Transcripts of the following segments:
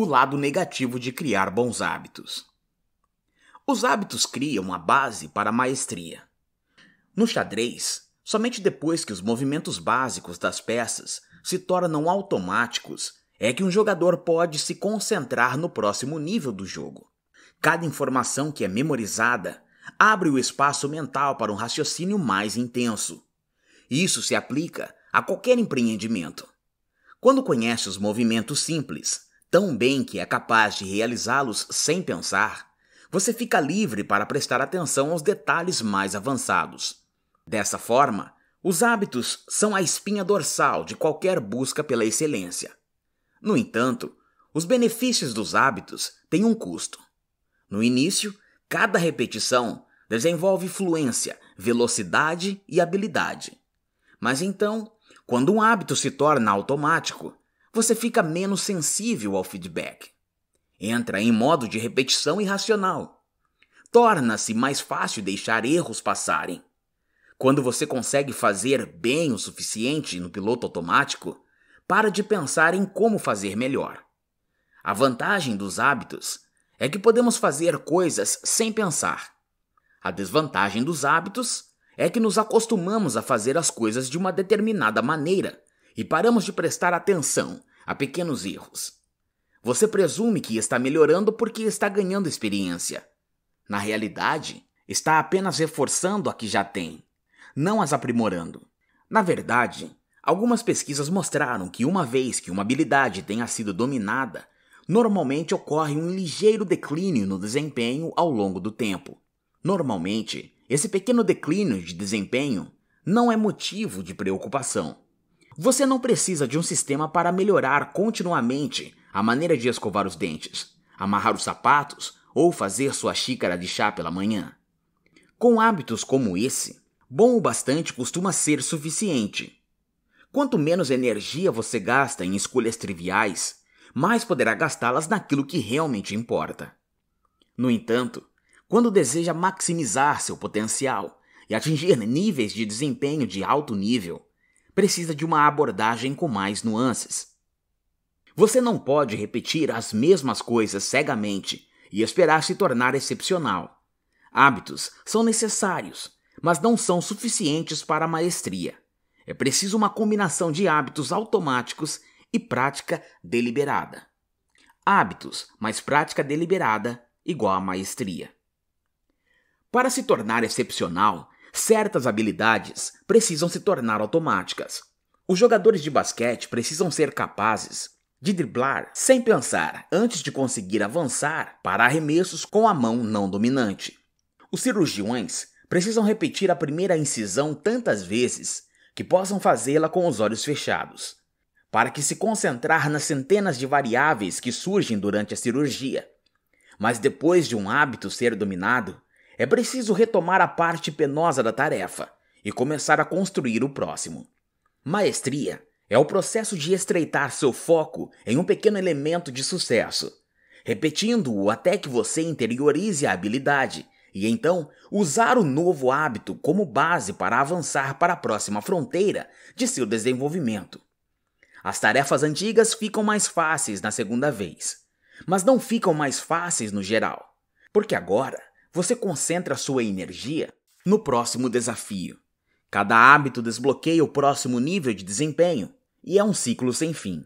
o lado negativo de criar bons hábitos. Os hábitos criam a base para a maestria. No xadrez, somente depois que os movimentos básicos das peças se tornam automáticos é que um jogador pode se concentrar no próximo nível do jogo. Cada informação que é memorizada abre o espaço mental para um raciocínio mais intenso. Isso se aplica a qualquer empreendimento. Quando conhece os movimentos simples, tão bem que é capaz de realizá-los sem pensar, você fica livre para prestar atenção aos detalhes mais avançados. Dessa forma, os hábitos são a espinha dorsal de qualquer busca pela excelência. No entanto, os benefícios dos hábitos têm um custo. No início, cada repetição desenvolve fluência, velocidade e habilidade. Mas então, quando um hábito se torna automático, você fica menos sensível ao feedback. Entra em modo de repetição irracional. Torna-se mais fácil deixar erros passarem. Quando você consegue fazer bem o suficiente no piloto automático, para de pensar em como fazer melhor. A vantagem dos hábitos é que podemos fazer coisas sem pensar. A desvantagem dos hábitos é que nos acostumamos a fazer as coisas de uma determinada maneira e paramos de prestar atenção a pequenos erros. Você presume que está melhorando porque está ganhando experiência. Na realidade, está apenas reforçando a que já tem, não as aprimorando. Na verdade, algumas pesquisas mostraram que uma vez que uma habilidade tenha sido dominada, normalmente ocorre um ligeiro declínio no desempenho ao longo do tempo. Normalmente, esse pequeno declínio de desempenho não é motivo de preocupação. Você não precisa de um sistema para melhorar continuamente a maneira de escovar os dentes, amarrar os sapatos ou fazer sua xícara de chá pela manhã. Com hábitos como esse, bom o bastante costuma ser suficiente. Quanto menos energia você gasta em escolhas triviais, mais poderá gastá-las naquilo que realmente importa. No entanto, quando deseja maximizar seu potencial e atingir níveis de desempenho de alto nível, precisa de uma abordagem com mais nuances. Você não pode repetir as mesmas coisas cegamente e esperar se tornar excepcional. Hábitos são necessários, mas não são suficientes para a maestria. É preciso uma combinação de hábitos automáticos e prática deliberada. Hábitos mais prática deliberada igual a maestria. Para se tornar excepcional, certas habilidades precisam se tornar automáticas. Os jogadores de basquete precisam ser capazes de driblar sem pensar antes de conseguir avançar para arremessos com a mão não dominante. Os cirurgiões precisam repetir a primeira incisão tantas vezes que possam fazê-la com os olhos fechados, para que se concentrar nas centenas de variáveis que surgem durante a cirurgia. Mas depois de um hábito ser dominado, é preciso retomar a parte penosa da tarefa e começar a construir o próximo. Maestria é o processo de estreitar seu foco em um pequeno elemento de sucesso, repetindo-o até que você interiorize a habilidade e então usar o novo hábito como base para avançar para a próxima fronteira de seu desenvolvimento. As tarefas antigas ficam mais fáceis na segunda vez, mas não ficam mais fáceis no geral, porque agora você concentra sua energia no próximo desafio. Cada hábito desbloqueia o próximo nível de desempenho e é um ciclo sem fim.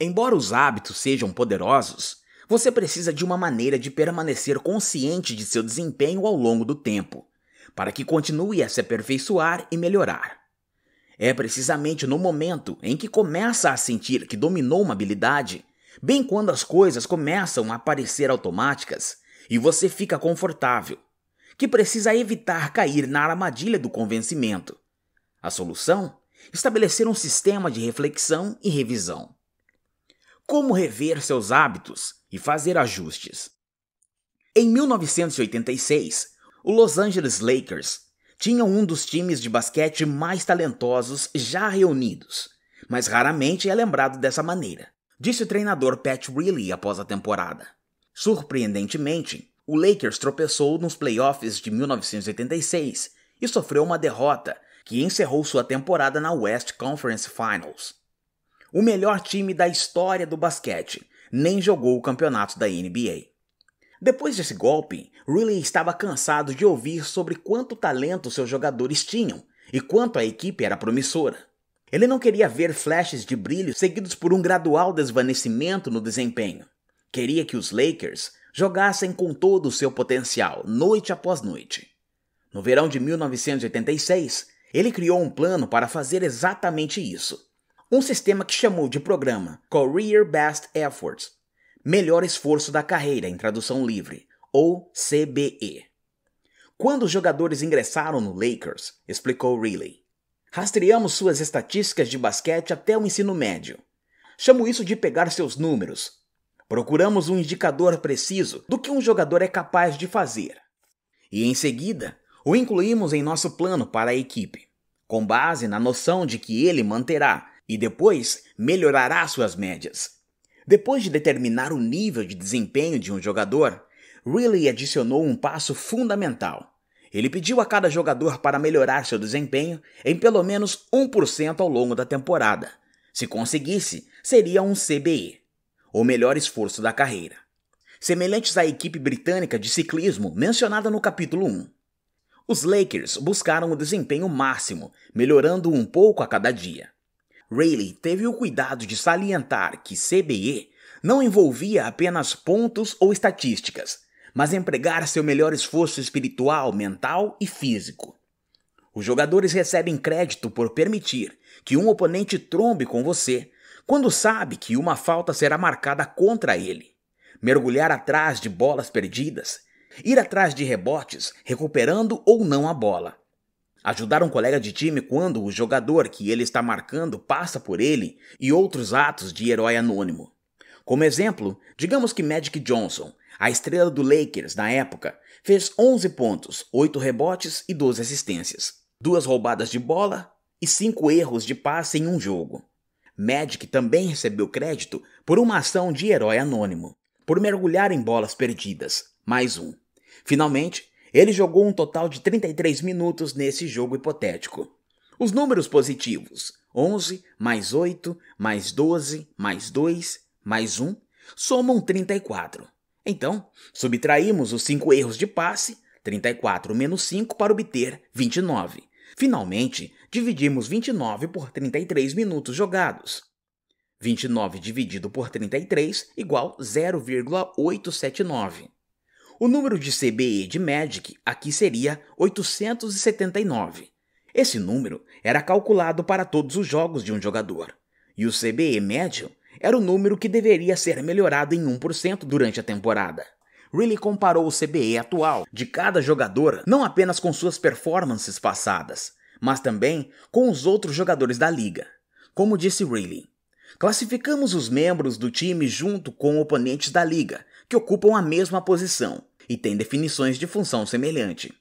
Embora os hábitos sejam poderosos, você precisa de uma maneira de permanecer consciente de seu desempenho ao longo do tempo, para que continue a se aperfeiçoar e melhorar. É precisamente no momento em que começa a sentir que dominou uma habilidade, bem quando as coisas começam a parecer automáticas, e você fica confortável, que precisa evitar cair na armadilha do convencimento. A solução? Estabelecer um sistema de reflexão e revisão. Como rever seus hábitos e fazer ajustes? Em 1986, o Los Angeles Lakers tinha um dos times de basquete mais talentosos já reunidos, mas raramente é lembrado dessa maneira, disse o treinador Pat Riley após a temporada. Surpreendentemente, o Lakers tropeçou nos playoffs de 1986 e sofreu uma derrota que encerrou sua temporada na West Conference Finals. O melhor time da história do basquete nem jogou o campeonato da NBA. Depois desse golpe, Riley estava cansado de ouvir sobre quanto talento seus jogadores tinham e quanto a equipe era promissora. Ele não queria ver flashes de brilho seguidos por um gradual desvanecimento no desempenho queria que os Lakers jogassem com todo o seu potencial, noite após noite. No verão de 1986, ele criou um plano para fazer exatamente isso. Um sistema que chamou de programa Career Best Efforts, Melhor Esforço da Carreira em tradução livre, ou CBE. Quando os jogadores ingressaram no Lakers, explicou Riley, rastreamos suas estatísticas de basquete até o ensino médio. Chamo isso de pegar seus números, Procuramos um indicador preciso do que um jogador é capaz de fazer. E em seguida, o incluímos em nosso plano para a equipe, com base na noção de que ele manterá e depois melhorará suas médias. Depois de determinar o nível de desempenho de um jogador, Riley adicionou um passo fundamental. Ele pediu a cada jogador para melhorar seu desempenho em pelo menos 1% ao longo da temporada. Se conseguisse, seria um CBE o melhor esforço da carreira, semelhantes à equipe britânica de ciclismo mencionada no capítulo 1. Os Lakers buscaram o desempenho máximo, melhorando um pouco a cada dia. Rayleigh teve o cuidado de salientar que CBE não envolvia apenas pontos ou estatísticas, mas empregar seu melhor esforço espiritual, mental e físico. Os jogadores recebem crédito por permitir que um oponente trombe com você quando sabe que uma falta será marcada contra ele. Mergulhar atrás de bolas perdidas, ir atrás de rebotes, recuperando ou não a bola. Ajudar um colega de time quando o jogador que ele está marcando passa por ele e outros atos de herói anônimo. Como exemplo, digamos que Magic Johnson, a estrela do Lakers na época, fez 11 pontos, 8 rebotes e 12 assistências, duas roubadas de bola e cinco erros de passe em um jogo. Magic também recebeu crédito por uma ação de herói anônimo, por mergulhar em bolas perdidas, mais um. Finalmente, ele jogou um total de 33 minutos nesse jogo hipotético. Os números positivos: 11 mais 8 mais 12 mais 2 mais 1 somam 34. Então, subtraímos os 5 erros de passe, 34 menos 5, para obter 29. Finalmente, dividimos 29 por 33 minutos jogados. 29 dividido por 33 igual 0,879. O número de CBE de Magic aqui seria 879. Esse número era calculado para todos os jogos de um jogador, e o CBE médio era o número que deveria ser melhorado em 1% durante a temporada. Really comparou o CBE atual de cada jogadora não apenas com suas performances passadas, mas também com os outros jogadores da liga. Como disse Riley, classificamos os membros do time junto com oponentes da liga, que ocupam a mesma posição e têm definições de função semelhante.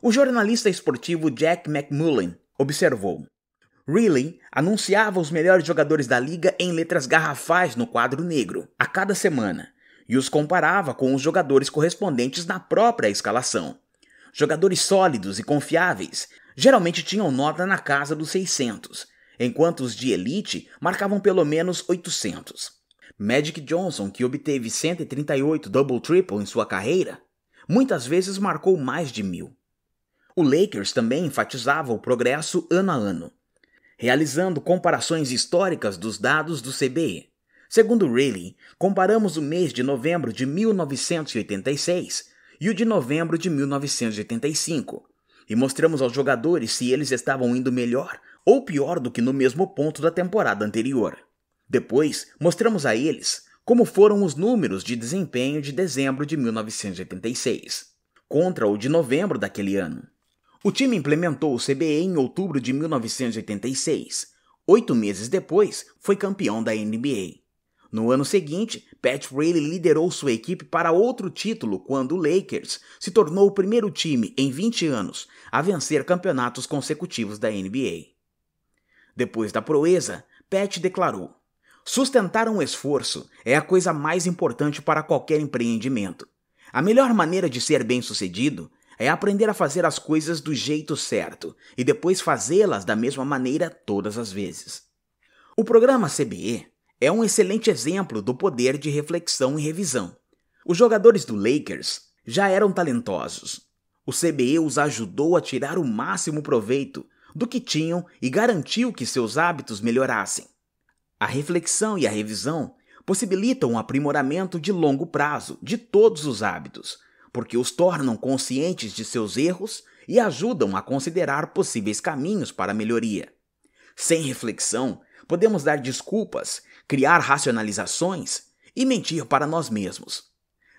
O jornalista esportivo Jack McMullen observou: Riley anunciava os melhores jogadores da liga em letras garrafais no quadro negro a cada semana e os comparava com os jogadores correspondentes na própria escalação. Jogadores sólidos e confiáveis geralmente tinham nota na casa dos 600, enquanto os de elite marcavam pelo menos 800. Magic Johnson, que obteve 138 double-triple em sua carreira, muitas vezes marcou mais de mil. O Lakers também enfatizava o progresso ano a ano, realizando comparações históricas dos dados do CBE. Segundo Rayleigh, comparamos o mês de novembro de 1986 e o de novembro de 1985, e mostramos aos jogadores se eles estavam indo melhor ou pior do que no mesmo ponto da temporada anterior. Depois, mostramos a eles como foram os números de desempenho de dezembro de 1986, contra o de novembro daquele ano. O time implementou o CBE em outubro de 1986. Oito meses depois, foi campeão da NBA. No ano seguinte, Pat Riley liderou sua equipe para outro título quando o Lakers se tornou o primeiro time em 20 anos a vencer campeonatos consecutivos da NBA. Depois da proeza, Pat declarou: Sustentar um esforço é a coisa mais importante para qualquer empreendimento. A melhor maneira de ser bem-sucedido é aprender a fazer as coisas do jeito certo e depois fazê-las da mesma maneira todas as vezes. O programa CBE é um excelente exemplo do poder de reflexão e revisão. Os jogadores do Lakers já eram talentosos. O CBE os ajudou a tirar o máximo proveito do que tinham e garantiu que seus hábitos melhorassem. A reflexão e a revisão possibilitam um aprimoramento de longo prazo de todos os hábitos, porque os tornam conscientes de seus erros e ajudam a considerar possíveis caminhos para a melhoria. Sem reflexão, podemos dar desculpas criar racionalizações e mentir para nós mesmos.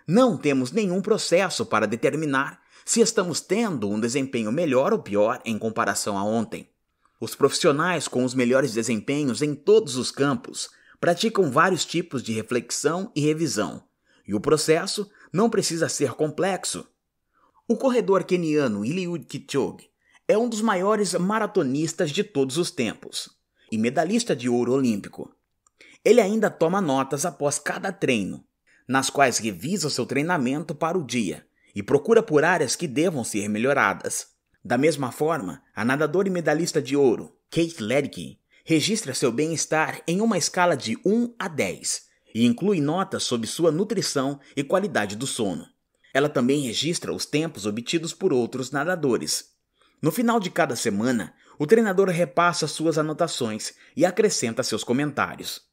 Não temos nenhum processo para determinar se estamos tendo um desempenho melhor ou pior em comparação a ontem. Os profissionais com os melhores desempenhos em todos os campos praticam vários tipos de reflexão e revisão, e o processo não precisa ser complexo. O corredor keniano Eliud Kipchoge é um dos maiores maratonistas de todos os tempos e medalhista de ouro olímpico. Ele ainda toma notas após cada treino, nas quais revisa seu treinamento para o dia e procura por áreas que devam ser melhoradas. Da mesma forma, a nadadora e medalhista de ouro, Kate Ledkin, registra seu bem-estar em uma escala de 1 a 10 e inclui notas sobre sua nutrição e qualidade do sono. Ela também registra os tempos obtidos por outros nadadores. No final de cada semana, o treinador repassa suas anotações e acrescenta seus comentários.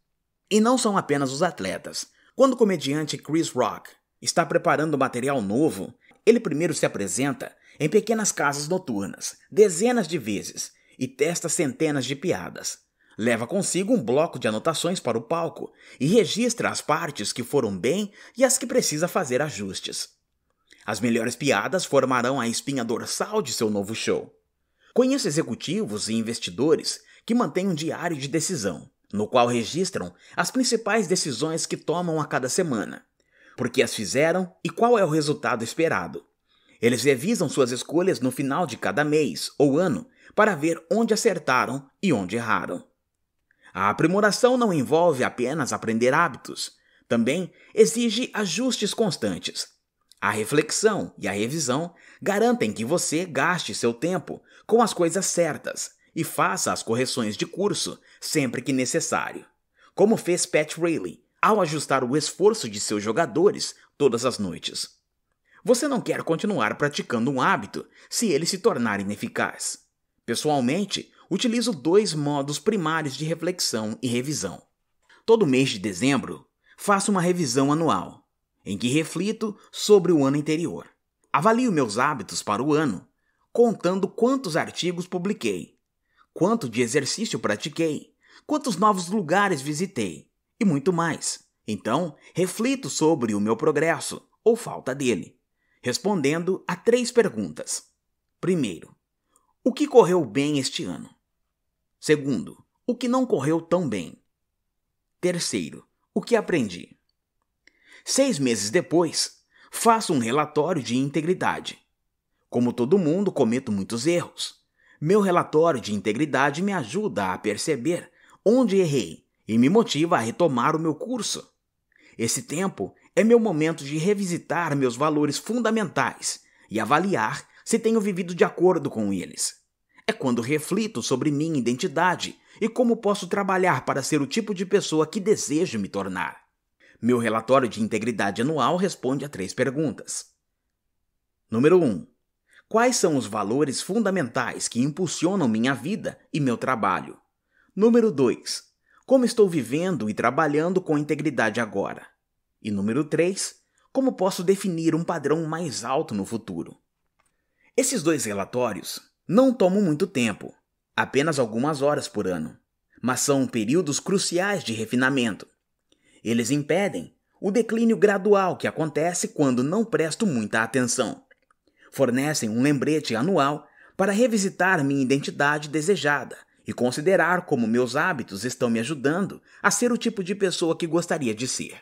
E não são apenas os atletas. Quando o comediante Chris Rock está preparando material novo, ele primeiro se apresenta em pequenas casas noturnas, dezenas de vezes, e testa centenas de piadas. Leva consigo um bloco de anotações para o palco e registra as partes que foram bem e as que precisa fazer ajustes. As melhores piadas formarão a espinha dorsal de seu novo show. Conheça executivos e investidores que mantêm um diário de decisão no qual registram as principais decisões que tomam a cada semana, por que as fizeram e qual é o resultado esperado. Eles revisam suas escolhas no final de cada mês ou ano para ver onde acertaram e onde erraram. A aprimoração não envolve apenas aprender hábitos, também exige ajustes constantes. A reflexão e a revisão garantem que você gaste seu tempo com as coisas certas e faça as correções de curso sempre que necessário, como fez Pat Riley ao ajustar o esforço de seus jogadores todas as noites. Você não quer continuar praticando um hábito se ele se tornar ineficaz. Pessoalmente, utilizo dois modos primários de reflexão e revisão. Todo mês de dezembro, faço uma revisão anual, em que reflito sobre o ano anterior. Avalio meus hábitos para o ano, contando quantos artigos publiquei, quanto de exercício pratiquei, quantos novos lugares visitei e muito mais. Então, reflito sobre o meu progresso ou falta dele, respondendo a três perguntas. Primeiro, o que correu bem este ano? Segundo, o que não correu tão bem? Terceiro, o que aprendi? Seis meses depois, faço um relatório de integridade. Como todo mundo, cometo muitos erros, meu relatório de integridade me ajuda a perceber onde errei e me motiva a retomar o meu curso. Esse tempo é meu momento de revisitar meus valores fundamentais e avaliar se tenho vivido de acordo com eles. É quando reflito sobre minha identidade e como posso trabalhar para ser o tipo de pessoa que desejo me tornar. Meu relatório de integridade anual responde a três perguntas. Número 1. Um, Quais são os valores fundamentais que impulsionam minha vida e meu trabalho? Número 2. Como estou vivendo e trabalhando com integridade agora? E número 3. Como posso definir um padrão mais alto no futuro? Esses dois relatórios não tomam muito tempo, apenas algumas horas por ano, mas são períodos cruciais de refinamento. Eles impedem o declínio gradual que acontece quando não presto muita atenção fornecem um lembrete anual para revisitar minha identidade desejada e considerar como meus hábitos estão me ajudando a ser o tipo de pessoa que gostaria de ser.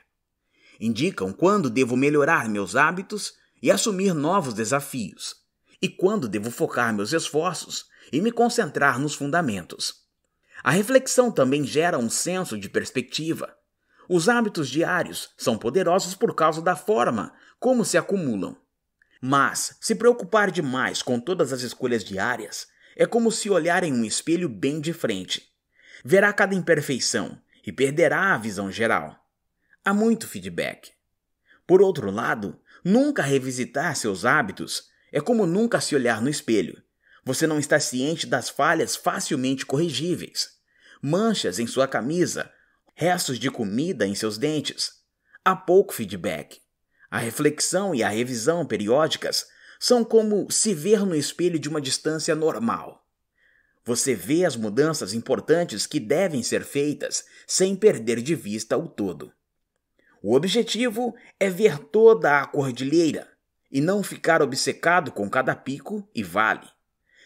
Indicam quando devo melhorar meus hábitos e assumir novos desafios, e quando devo focar meus esforços e me concentrar nos fundamentos. A reflexão também gera um senso de perspectiva. Os hábitos diários são poderosos por causa da forma como se acumulam mas se preocupar demais com todas as escolhas diárias é como se olhar em um espelho bem de frente. Verá cada imperfeição e perderá a visão geral. Há muito feedback. Por outro lado, nunca revisitar seus hábitos é como nunca se olhar no espelho. Você não está ciente das falhas facilmente corrigíveis, manchas em sua camisa, restos de comida em seus dentes. Há pouco feedback. A reflexão e a revisão periódicas são como se ver no espelho de uma distância normal. Você vê as mudanças importantes que devem ser feitas sem perder de vista o todo. O objetivo é ver toda a cordilheira e não ficar obcecado com cada pico e vale.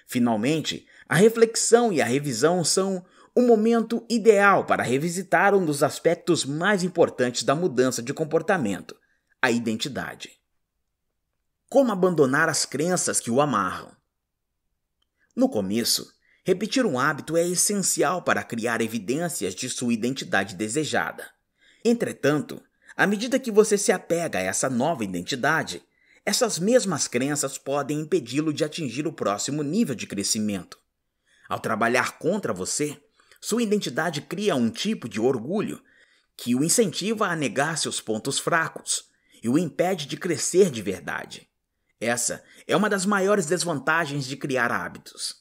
Finalmente, a reflexão e a revisão são o momento ideal para revisitar um dos aspectos mais importantes da mudança de comportamento a identidade. Como abandonar as crenças que o amarram? No começo, repetir um hábito é essencial para criar evidências de sua identidade desejada. Entretanto, à medida que você se apega a essa nova identidade, essas mesmas crenças podem impedi-lo de atingir o próximo nível de crescimento. Ao trabalhar contra você, sua identidade cria um tipo de orgulho que o incentiva a negar seus pontos fracos, e o impede de crescer de verdade. Essa é uma das maiores desvantagens de criar hábitos.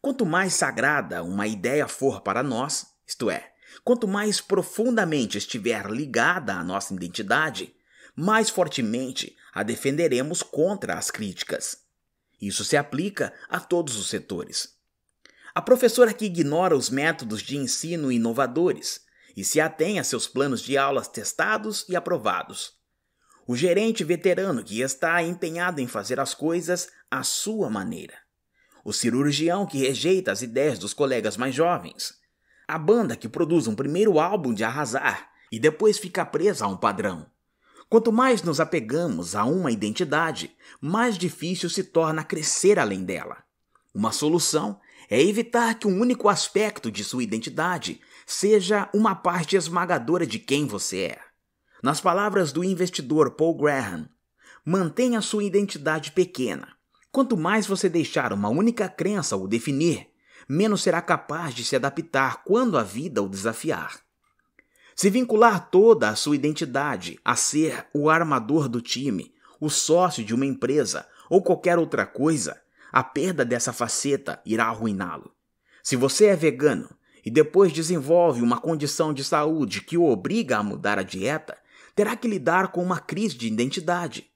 Quanto mais sagrada uma ideia for para nós, isto é, quanto mais profundamente estiver ligada à nossa identidade, mais fortemente a defenderemos contra as críticas. Isso se aplica a todos os setores. A professora que ignora os métodos de ensino inovadores e se atém a seus planos de aulas testados e aprovados o gerente veterano que está empenhado em fazer as coisas à sua maneira, o cirurgião que rejeita as ideias dos colegas mais jovens, a banda que produz um primeiro álbum de arrasar e depois fica presa a um padrão. Quanto mais nos apegamos a uma identidade, mais difícil se torna crescer além dela. Uma solução é evitar que um único aspecto de sua identidade seja uma parte esmagadora de quem você é. Nas palavras do investidor Paul Graham, mantenha sua identidade pequena. Quanto mais você deixar uma única crença o definir, menos será capaz de se adaptar quando a vida o desafiar. Se vincular toda a sua identidade a ser o armador do time, o sócio de uma empresa ou qualquer outra coisa, a perda dessa faceta irá arruiná-lo. Se você é vegano e depois desenvolve uma condição de saúde que o obriga a mudar a dieta, terá que lidar com uma crise de identidade.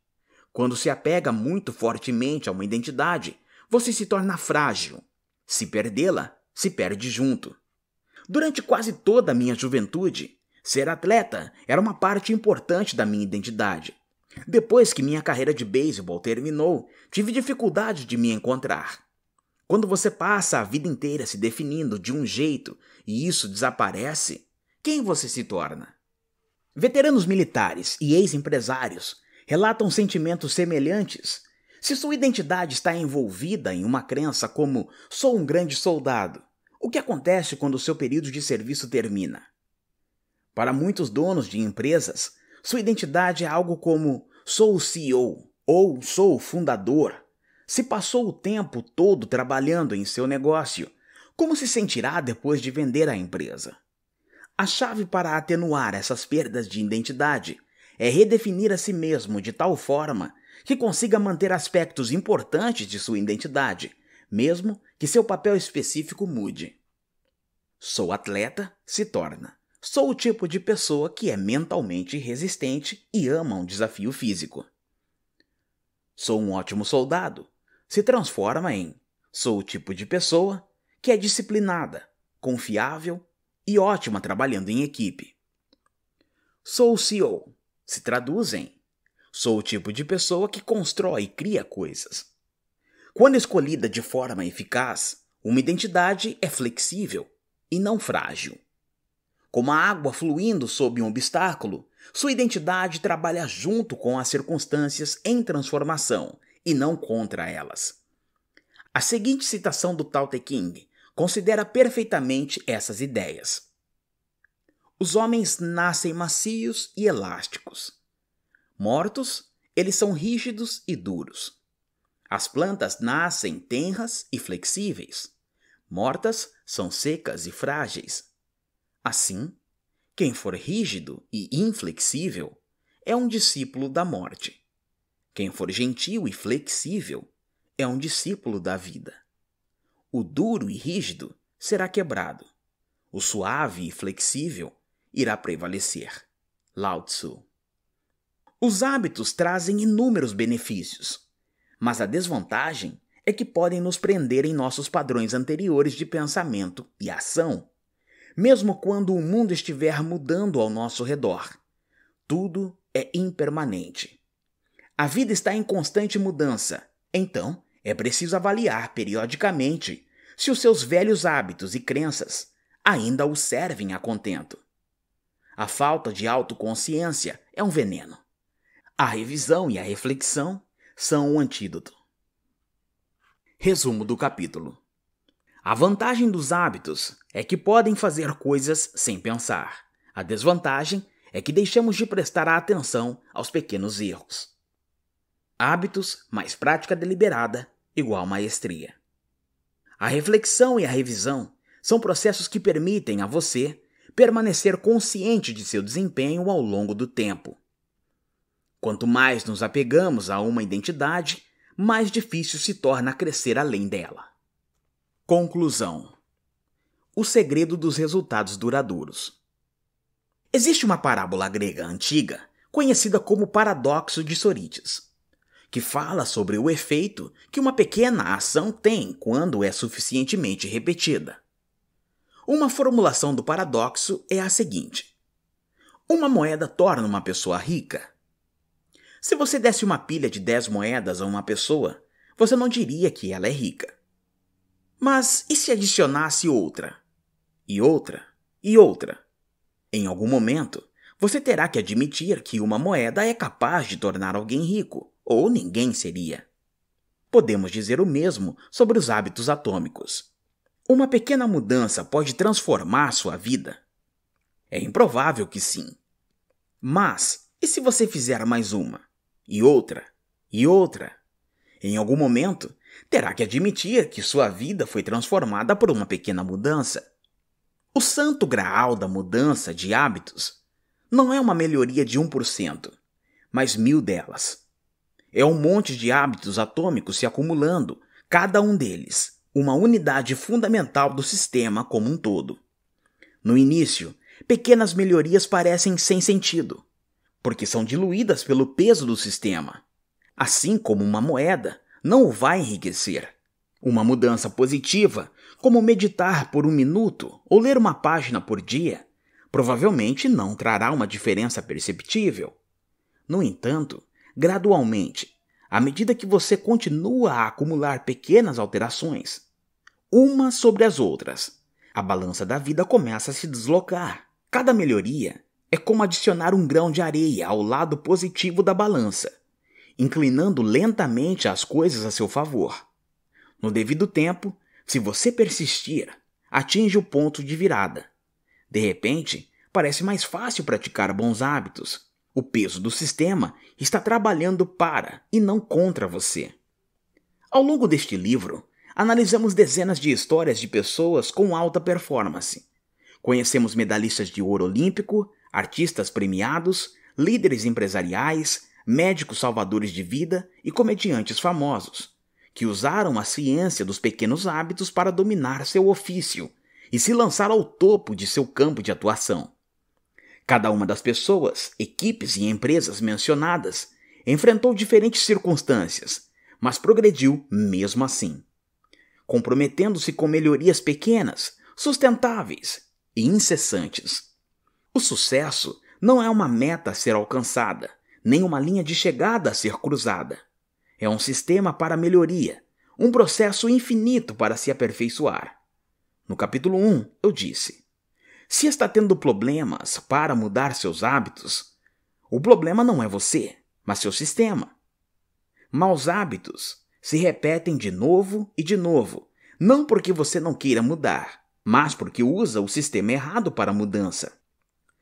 Quando se apega muito fortemente a uma identidade, você se torna frágil. Se perdê-la, se perde junto. Durante quase toda a minha juventude, ser atleta era uma parte importante da minha identidade. Depois que minha carreira de beisebol terminou, tive dificuldade de me encontrar. Quando você passa a vida inteira se definindo de um jeito e isso desaparece, quem você se torna? Veteranos militares e ex-empresários relatam sentimentos semelhantes se sua identidade está envolvida em uma crença como sou um grande soldado. O que acontece quando seu período de serviço termina? Para muitos donos de empresas, sua identidade é algo como sou o CEO ou sou o fundador. Se passou o tempo todo trabalhando em seu negócio, como se sentirá depois de vender a empresa? A chave para atenuar essas perdas de identidade é redefinir a si mesmo de tal forma que consiga manter aspectos importantes de sua identidade, mesmo que seu papel específico mude. Sou atleta se torna. Sou o tipo de pessoa que é mentalmente resistente e ama um desafio físico. Sou um ótimo soldado se transforma em sou o tipo de pessoa que é disciplinada, confiável e ótima trabalhando em equipe. Sou o CEO, se traduzem. Sou o tipo de pessoa que constrói e cria coisas. Quando escolhida de forma eficaz, uma identidade é flexível e não frágil. Como a água fluindo sob um obstáculo, sua identidade trabalha junto com as circunstâncias em transformação e não contra elas. A seguinte citação do Tao Te Ching considera perfeitamente essas ideias. Os homens nascem macios e elásticos. Mortos, eles são rígidos e duros. As plantas nascem tenras e flexíveis. Mortas, são secas e frágeis. Assim, quem for rígido e inflexível é um discípulo da morte. Quem for gentil e flexível é um discípulo da vida. O duro e rígido será quebrado. O suave e flexível irá prevalecer. Lao Tzu. Os hábitos trazem inúmeros benefícios, mas a desvantagem é que podem nos prender em nossos padrões anteriores de pensamento e ação. Mesmo quando o mundo estiver mudando ao nosso redor, tudo é impermanente. A vida está em constante mudança, então é preciso avaliar periodicamente se os seus velhos hábitos e crenças ainda o servem a contento. A falta de autoconsciência é um veneno. A revisão e a reflexão são o um antídoto. Resumo do capítulo: A vantagem dos hábitos é que podem fazer coisas sem pensar. A desvantagem é que deixamos de prestar atenção aos pequenos erros. Hábitos mais prática deliberada igual maestria. A reflexão e a revisão são processos que permitem a você permanecer consciente de seu desempenho ao longo do tempo. Quanto mais nos apegamos a uma identidade, mais difícil se torna crescer além dela. Conclusão: O segredo dos resultados duradouros. Existe uma parábola grega antiga conhecida como paradoxo de Sorites que fala sobre o efeito que uma pequena ação tem quando é suficientemente repetida. Uma formulação do paradoxo é a seguinte: Uma moeda torna uma pessoa rica. Se você desse uma pilha de 10 moedas a uma pessoa, você não diria que ela é rica. Mas e se adicionasse outra? E outra? E outra? Em algum momento, você terá que admitir que uma moeda é capaz de tornar alguém rico, ou ninguém seria. Podemos dizer o mesmo sobre os hábitos atômicos. Uma pequena mudança pode transformar sua vida? É improvável que sim. Mas, e se você fizer mais uma? E outra? E outra? Em algum momento, terá que admitir que sua vida foi transformada por uma pequena mudança. O santo graal da mudança de hábitos não é uma melhoria de 1%, mas mil delas. É um monte de hábitos atômicos se acumulando, cada um deles uma unidade fundamental do sistema como um todo. No início, pequenas melhorias parecem sem sentido, porque são diluídas pelo peso do sistema. Assim como uma moeda não o vai enriquecer. Uma mudança positiva, como meditar por um minuto ou ler uma página por dia, provavelmente não trará uma diferença perceptível. No entanto, gradualmente, à medida que você continua a acumular pequenas alterações, umas sobre as outras, a balança da vida começa a se deslocar. Cada melhoria é como adicionar um grão de areia ao lado positivo da balança, inclinando lentamente as coisas a seu favor. No devido tempo, se você persistir, atinge o ponto de virada. De repente, parece mais fácil praticar bons hábitos, o peso do sistema está trabalhando para e não contra você. Ao longo deste livro, analisamos dezenas de histórias de pessoas com alta performance. Conhecemos medalhistas de ouro olímpico, artistas premiados, líderes empresariais, médicos salvadores de vida e comediantes famosos, que usaram a ciência dos pequenos hábitos para dominar seu ofício e se lançar ao topo de seu campo de atuação. Cada uma das pessoas, equipes e empresas mencionadas enfrentou diferentes circunstâncias, mas progrediu mesmo assim, comprometendo-se com melhorias pequenas, sustentáveis e incessantes. O sucesso não é uma meta a ser alcançada, nem uma linha de chegada a ser cruzada. É um sistema para melhoria, um processo infinito para se aperfeiçoar. No capítulo 1, eu disse: se está tendo problemas para mudar seus hábitos, o problema não é você, mas seu sistema. Maus hábitos se repetem de novo e de novo, não porque você não queira mudar, mas porque usa o sistema errado para a mudança.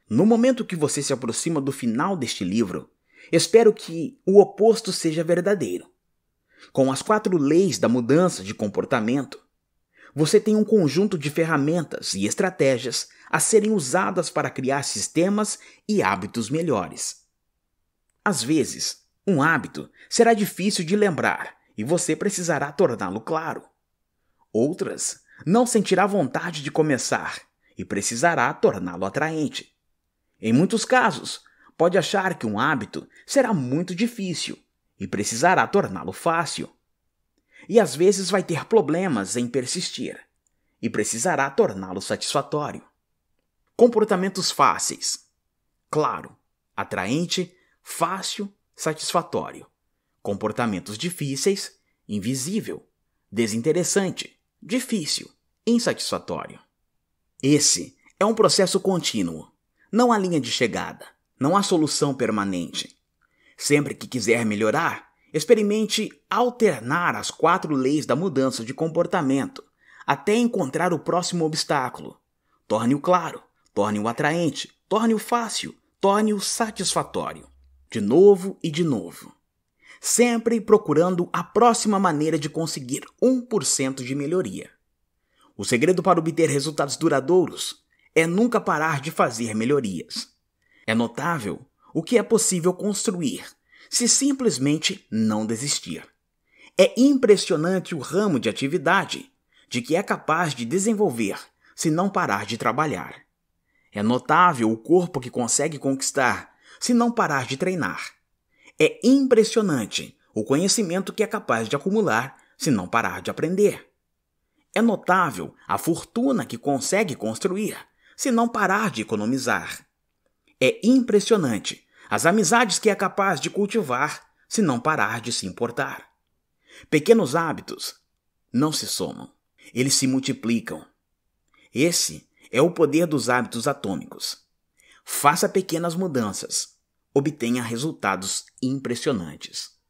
No momento que você se aproxima do final deste livro, espero que o oposto seja verdadeiro. Com as quatro leis da mudança de comportamento, você tem um conjunto de ferramentas e estratégias a serem usadas para criar sistemas e hábitos melhores. Às vezes, um hábito será difícil de lembrar e você precisará torná-lo claro. Outras, não sentirá vontade de começar e precisará torná-lo atraente. Em muitos casos, pode achar que um hábito será muito difícil e precisará torná-lo fácil e às vezes vai ter problemas em persistir, e precisará torná-lo satisfatório. Comportamentos fáceis: claro, atraente, fácil, satisfatório. Comportamentos difíceis: invisível, desinteressante, difícil, insatisfatório. Esse é um processo contínuo. Não há linha de chegada, não há solução permanente. Sempre que quiser melhorar, Experimente alternar as quatro leis da mudança de comportamento até encontrar o próximo obstáculo. Torne-o claro, torne-o atraente, torne-o fácil, torne-o satisfatório. De novo e de novo. Sempre procurando a próxima maneira de conseguir 1% de melhoria. O segredo para obter resultados duradouros é nunca parar de fazer melhorias. É notável o que é possível construir se simplesmente não desistir. É impressionante o ramo de atividade de que é capaz de desenvolver se não parar de trabalhar. É notável o corpo que consegue conquistar se não parar de treinar. É impressionante o conhecimento que é capaz de acumular se não parar de aprender. É notável a fortuna que consegue construir se não parar de economizar. É impressionante as amizades que é capaz de cultivar se não parar de se importar. Pequenos hábitos não se somam, eles se multiplicam. Esse é o poder dos hábitos atômicos. Faça pequenas mudanças, obtenha resultados impressionantes.